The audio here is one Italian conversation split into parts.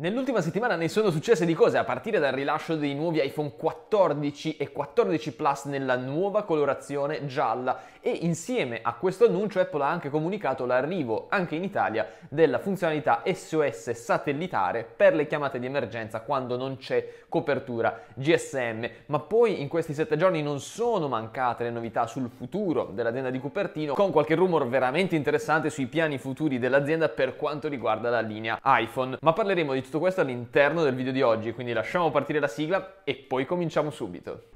Nell'ultima settimana ne sono successe di cose, a partire dal rilascio dei nuovi iPhone 14 e 14 Plus nella nuova colorazione gialla e insieme a questo annuncio Apple ha anche comunicato l'arrivo anche in Italia della funzionalità SOS satellitare per le chiamate di emergenza quando non c'è copertura GSM, ma poi in questi sette giorni non sono mancate le novità sul futuro dell'azienda di Cupertino con qualche rumor veramente interessante sui piani futuri dell'azienda per quanto riguarda la linea iPhone, ma parleremo di tutto questo all'interno del video di oggi, quindi lasciamo partire la sigla e poi cominciamo subito.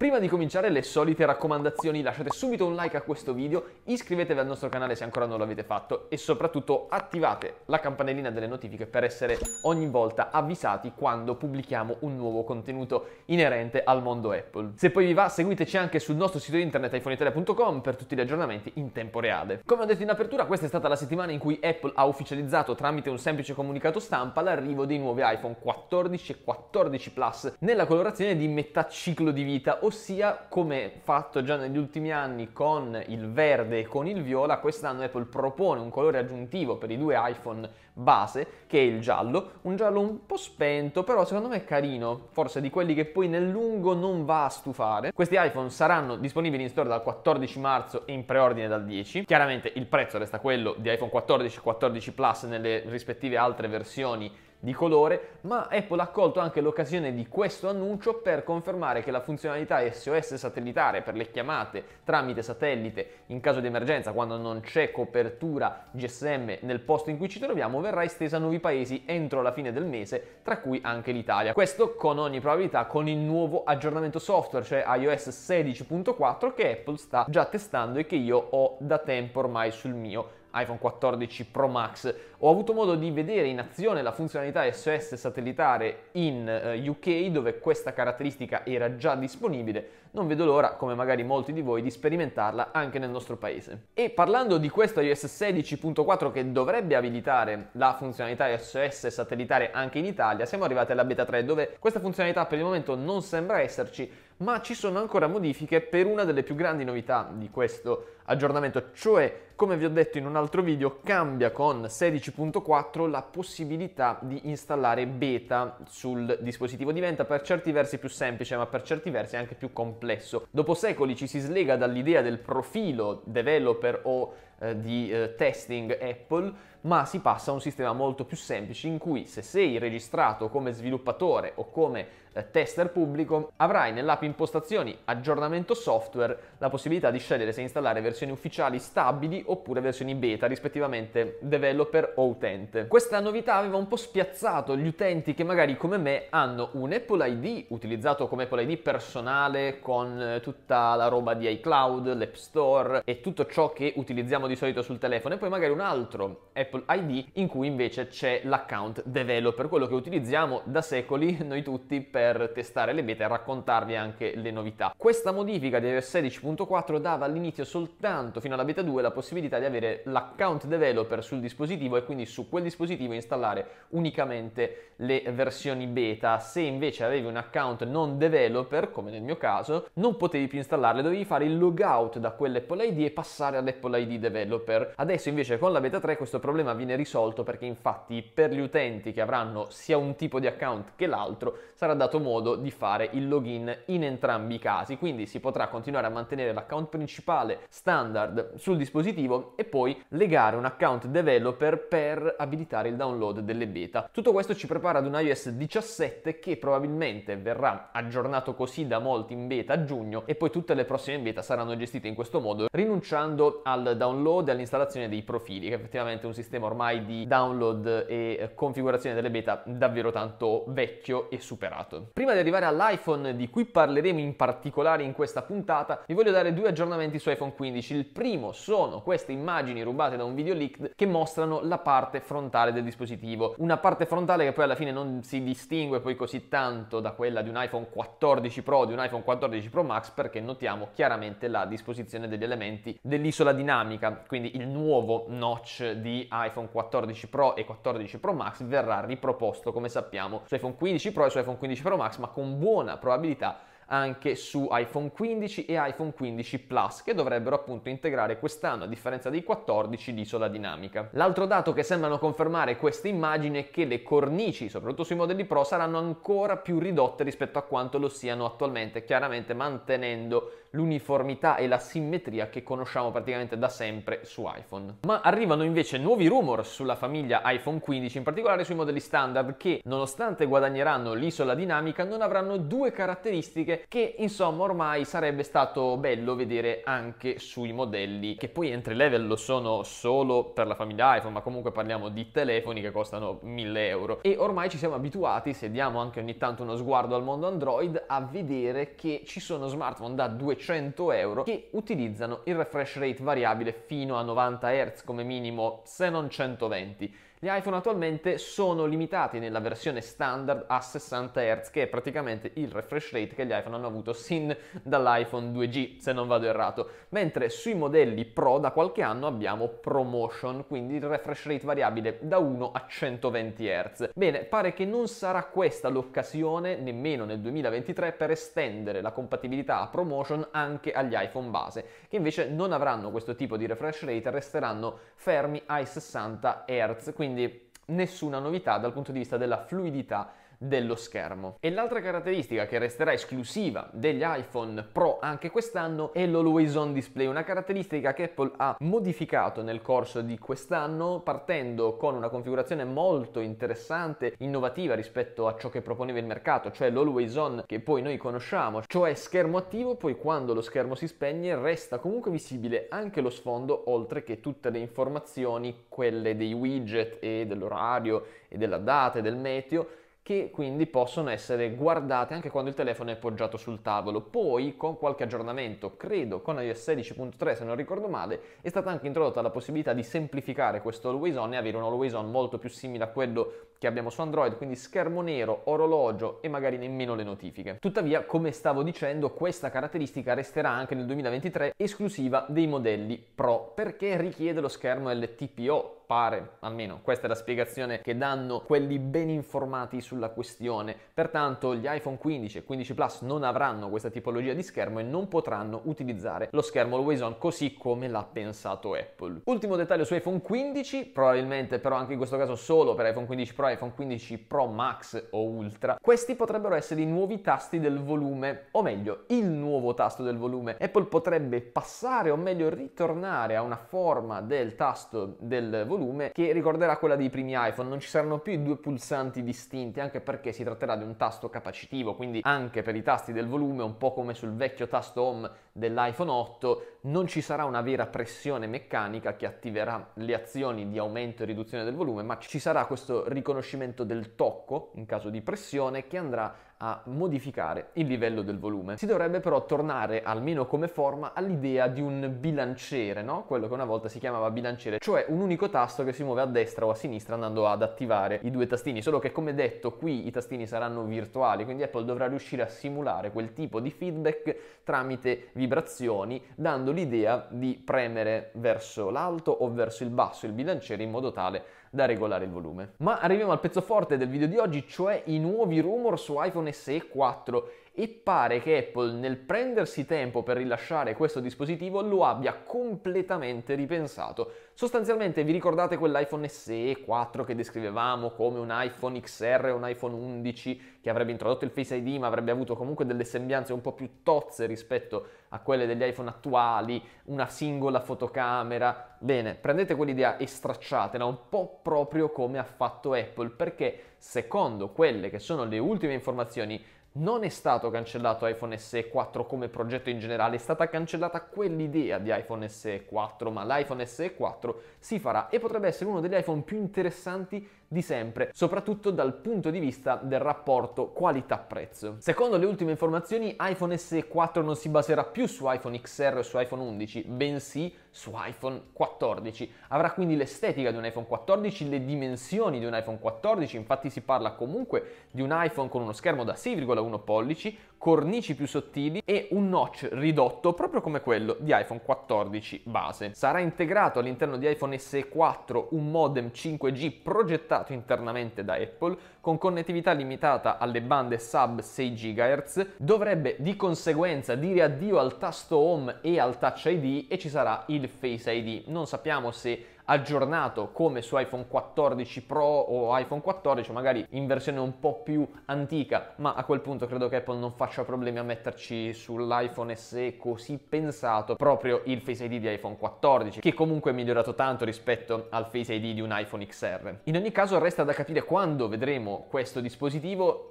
Prima di cominciare le solite raccomandazioni lasciate subito un like a questo video, iscrivetevi al nostro canale se ancora non l'avete fatto e soprattutto attivate la campanellina delle notifiche per essere ogni volta avvisati quando pubblichiamo un nuovo contenuto inerente al mondo Apple. Se poi vi va seguiteci anche sul nostro sito internet iPhoneitalia.com per tutti gli aggiornamenti in tempo reale. Come ho detto in apertura questa è stata la settimana in cui Apple ha ufficializzato tramite un semplice comunicato stampa l'arrivo dei nuovi iPhone 14 e 14 Plus nella colorazione di metà ciclo di vita, ossia come fatto già negli ultimi anni con il verde e con il viola, quest'anno Apple propone un colore aggiuntivo per i due iPhone base, che è il giallo, un giallo un po' spento, però secondo me è carino, forse di quelli che poi nel lungo non va a stufare. Questi iPhone saranno disponibili in store dal 14 marzo e in preordine dal 10. Chiaramente il prezzo resta quello di iPhone 14 e 14 Plus nelle rispettive altre versioni di colore, ma Apple ha colto anche l'occasione di questo annuncio per confermare che la funzionalità SOS satellitare per le chiamate tramite satellite in caso di emergenza, quando non c'è copertura GSM nel posto in cui ci troviamo, verrà estesa a nuovi paesi entro la fine del mese, tra cui anche l'Italia. Questo con ogni probabilità con il nuovo aggiornamento software, cioè iOS 16.4 che Apple sta già testando e che io ho da tempo ormai sul mio iPhone 14 Pro Max. Ho avuto modo di vedere in azione la funzionalità SOS satellitare in eh, UK dove questa caratteristica era già disponibile. Non vedo l'ora, come magari molti di voi, di sperimentarla anche nel nostro paese. E parlando di questo iOS 16.4 che dovrebbe abilitare la funzionalità SOS satellitare anche in Italia, siamo arrivati alla beta 3 dove questa funzionalità per il momento non sembra esserci, ma ci sono ancora modifiche per una delle più grandi novità di questo aggiornamento, cioè come vi ho detto in un altro video cambia con 16.4 la possibilità di installare beta sul dispositivo, diventa per certi versi più semplice ma per certi versi anche più complesso. Dopo secoli ci si slega dall'idea del profilo developer o eh, di eh, testing Apple, ma si passa a un sistema molto più semplice in cui se sei registrato come sviluppatore o come eh, tester pubblico, avrai nell'app impostazioni aggiornamento software la possibilità di scegliere se installare versioni versioni ufficiali stabili oppure versioni beta, rispettivamente developer o utente. Questa novità aveva un po' spiazzato gli utenti che magari come me hanno un Apple ID utilizzato come Apple ID personale con eh, tutta la roba di iCloud, l'App Store e tutto ciò che utilizziamo di solito sul telefono e poi magari un altro Apple ID in cui invece c'è l'account developer, quello che utilizziamo da secoli noi tutti per testare le beta e raccontarvi anche le novità. Questa modifica di iOS 16.4 dava all'inizio soltanto soltanto fino alla beta 2 la possibilità di avere l'account developer sul dispositivo e quindi su quel dispositivo installare unicamente le versioni beta. Se invece avevi un account non developer, come nel mio caso, non potevi più installarle, dovevi fare il logout da quell'Apple ID e passare all'Apple ID developer. Adesso invece con la beta 3 questo problema viene risolto perché infatti per gli utenti che avranno sia un tipo di account che l'altro sarà dato modo di fare il login in entrambi i casi, quindi si potrà continuare a mantenere l'account principale sta standard sul dispositivo e poi legare un account developer per abilitare il download delle beta. Tutto questo ci prepara ad un iOS 17 che probabilmente verrà aggiornato così da molti in beta a giugno e poi tutte le prossime beta saranno gestite in questo modo, rinunciando al download e all'installazione dei profili, che effettivamente un sistema ormai di download e configurazione delle beta davvero tanto vecchio e superato. Prima di arrivare all'iPhone di cui parleremo in particolare in questa puntata, vi voglio dare due aggiornamenti su iPhone 15 2011. Il primo sono queste immagini rubate da un video leaked che mostrano la parte frontale del dispositivo, una parte frontale che poi alla fine non si distingue poi così tanto da quella di un iPhone 14 Pro, di un iPhone 14 Pro Max perché notiamo chiaramente la disposizione degli elementi dell'isola dinamica, quindi il nuovo notch di iPhone 14 Pro e 14 Pro Max verrà riproposto come sappiamo su iPhone 15 Pro e su iPhone 15 Pro Max ma con buona probabilità anche su iPhone 15 e iPhone 15 Plus che dovrebbero appunto integrare quest'anno a differenza dei 14 l'isola dinamica. L'altro dato che sembrano confermare queste immagini è che le cornici, soprattutto sui modelli Pro, saranno ancora più ridotte rispetto a quanto lo siano attualmente, chiaramente mantenendo l'uniformità e la simmetria che conosciamo praticamente da sempre su iPhone. Ma arrivano invece nuovi rumor sulla famiglia iPhone 15, in particolare sui modelli standard che, nonostante guadagneranno l'isola dinamica, non avranno due caratteristiche che insomma ormai sarebbe stato bello vedere anche sui modelli che poi entry level lo sono solo per la famiglia iPhone, ma comunque parliamo di telefoni che costano 1000 euro e ormai ci siamo abituati, se diamo anche ogni tanto uno sguardo al mondo Android, a vedere che ci sono smartphone da 200 euro che utilizzano il refresh rate variabile fino a 90 Hz come minimo, se non 120. Gli iPhone attualmente sono limitati nella versione standard a 60 Hz, che è praticamente il refresh rate che gli iPhone iPhone hanno avuto sin dall'iPhone 2G, se non vado errato, mentre sui modelli Pro da qualche anno abbiamo ProMotion, quindi il refresh rate variabile da 1 a 120 Hz. Bene, pare che non sarà questa l'occasione, nemmeno nel 2023, per estendere la compatibilità a ProMotion anche agli iPhone base, che invece non avranno questo tipo di refresh rate e resteranno fermi ai 60 Hz, quindi nessuna novità dal punto di vista della fluidità dello schermo. E l'altra caratteristica che resterà esclusiva degli iPhone Pro anche quest'anno è l'Always On Display, una caratteristica che Apple ha modificato nel corso di quest'anno partendo con una configurazione molto interessante, innovativa rispetto a ciò che proponeva il mercato, cioè l'Always On che poi noi conosciamo, cioè schermo attivo, poi quando lo schermo si spegne resta comunque visibile anche lo sfondo oltre che tutte le informazioni, quelle dei widget e dell'orario e della data e del meteo che quindi possono essere guardate anche quando il telefono è poggiato sul tavolo. Poi, con qualche aggiornamento, credo con iOS 16.3 se non ricordo male, è stata anche introdotta la possibilità di semplificare questo always on e avere un always on molto più simile a quello che abbiamo su Android, quindi schermo nero, orologio e magari nemmeno le notifiche. Tuttavia, come stavo dicendo, questa caratteristica resterà anche nel 2023 esclusiva dei modelli Pro, perché richiede lo schermo LTPO, pare, almeno questa è la spiegazione che danno quelli ben informati su sulla questione, pertanto gli iPhone 15 e 15 Plus non avranno questa tipologia di schermo e non potranno utilizzare lo schermo always on così come l'ha pensato Apple. Ultimo dettaglio su iPhone 15, probabilmente però anche in questo caso solo per iPhone 15 Pro, iPhone 15 Pro Max o Ultra, questi potrebbero essere i nuovi tasti del volume, o meglio, il nuovo tasto del volume. Apple potrebbe passare o meglio ritornare a una forma del tasto del volume che ricorderà quella dei primi iPhone, non ci saranno più i due pulsanti distinti, utenti anche perché si tratterà di un tasto capacitivo, quindi anche per i tasti del volume, un po' come sul vecchio tasto home dell'iPhone 8, non ci sarà una vera pressione meccanica che attiverà le azioni di aumento e riduzione del volume, ma ci sarà questo riconoscimento del tocco in caso di pressione che andrà a modificare il livello del volume. Si dovrebbe però tornare, almeno come forma, all'idea di un bilanciere, no? quello che una volta si chiamava bilanciere, cioè un unico tasto che si muove a destra o a sinistra andando ad attivare i due tastini, solo che come detto qui i tastini saranno virtuali, quindi Apple dovrà riuscire a simulare quel tipo di feedback tramite vibrazioni, dando creando l'idea di premere verso l'alto o verso il basso il bilanciere in modo tale da regolare il volume. Ma arriviamo al pezzo forte del video di oggi, cioè i nuovi rumor su iPhone SE 4 e pare che Apple nel prendersi tempo per rilasciare questo dispositivo lo abbia completamente ripensato. Sostanzialmente vi ricordate quell'iPhone SE 4 che descrivevamo come un iPhone XR o un iPhone 11 che avrebbe introdotto il Face ID ma avrebbe avuto comunque delle sembianze un po' più tozze rispetto a quelle degli iPhone attuali, una singola fotocamera. Bene, prendete quell'idea e stracciatela un po' proprio come ha fatto Apple perché secondo quelle che sono le ultime informazioni non è stato cancellato iPhone SE 4 come progetto in generale, è stata cancellata quell'idea di iPhone SE 4, ma l'iPhone SE 4 si farà e potrebbe essere uno degli iPhone più interessanti di sempre, soprattutto dal punto di vista del rapporto qualità-prezzo. Secondo le ultime informazioni, iPhone SE 4 non si baserà più su iPhone XR o su iPhone 11, bensì su iPhone 14. Avrà quindi l'estetica di un iPhone 14, le dimensioni di un iPhone 14, infatti si parla comunque di un iPhone con uno schermo da 6,1 pollici, cornici più sottili e un notch ridotto proprio come quello di iPhone 14 base. Sarà integrato all'interno di iPhone SE 4 un modem 5G progettato realizzato internamente da Apple, con connettività limitata alle bande sub 6 GHz, dovrebbe di conseguenza dire addio al tasto Home e al Touch ID e ci sarà il Face ID. Non sappiamo se aggiornato come su iPhone 14 Pro o iPhone 14, magari in versione un po' più antica, ma a quel punto credo che Apple non faccia problemi a metterci sull'iPhone SE così pensato proprio il Face ID di iPhone 14, che comunque è migliorato tanto rispetto al Face ID di un iPhone XR. In ogni caso resta da capire quando vedremo questo dispositivo.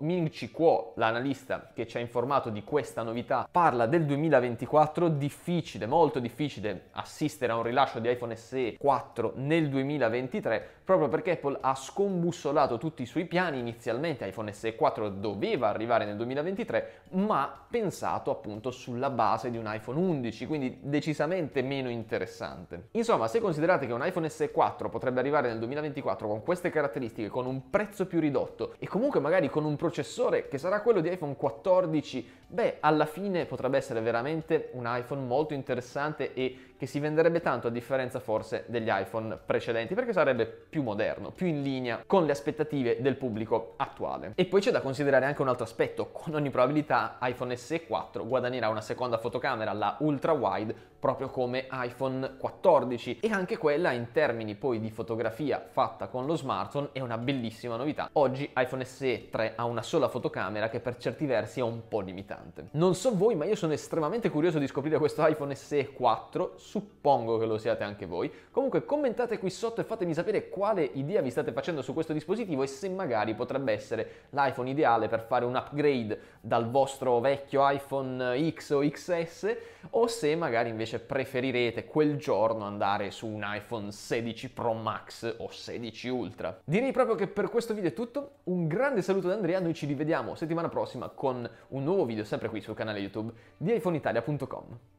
Ming Chi Kuo, l'analista che ci ha informato di questa novità, parla del 2024, difficile, molto difficile assistere a un rilascio di iPhone SE 4 peraltro nel 2023, proprio perché Apple ha scombussolato tutti i suoi piani, inizialmente iPhone SE 4 doveva arrivare nel 2023, ma pensato appunto sulla base di un iPhone 11, quindi decisamente meno interessante. Insomma, se considerate che un iPhone SE 4 potrebbe arrivare nel 2024 con queste caratteristiche, con un prezzo più ridotto e comunque magari con un processore che sarà quello di iPhone 14, beh, alla fine potrebbe essere veramente un iPhone molto interessante e che si venderebbe tanto a differenza forse degli iPhone precedenti perché sarebbe più moderno, più in linea con le aspettative del pubblico attuale. E poi c'è da considerare anche un altro aspetto, con ogni probabilità iPhone SE 4 guadagnerà una seconda fotocamera, la ultra wide, proprio come iPhone 14 e anche quella in termini poi di fotografia fatta con lo smartphone è una bellissima novità. Oggi iPhone SE 3 ha una sola fotocamera che per certi versi è un po' limitante. Non so voi, ma io sono estremamente curioso di scoprire questo iPhone SE 4 suppongo che lo siate anche voi. Comunque commentate qui sotto e fatemi sapere quale idea vi state facendo su questo dispositivo e se magari potrebbe essere l'iPhone ideale per fare un upgrade dal vostro vecchio iPhone X o XS o se magari invece preferirete quel giorno andare su un iPhone 16 Pro Max o 16 Ultra. Direi proprio che per questo video è tutto, un grande saluto da Andrea, noi ci rivediamo settimana prossima con un nuovo video sempre qui sul canale YouTube di iPhoneitalia.com.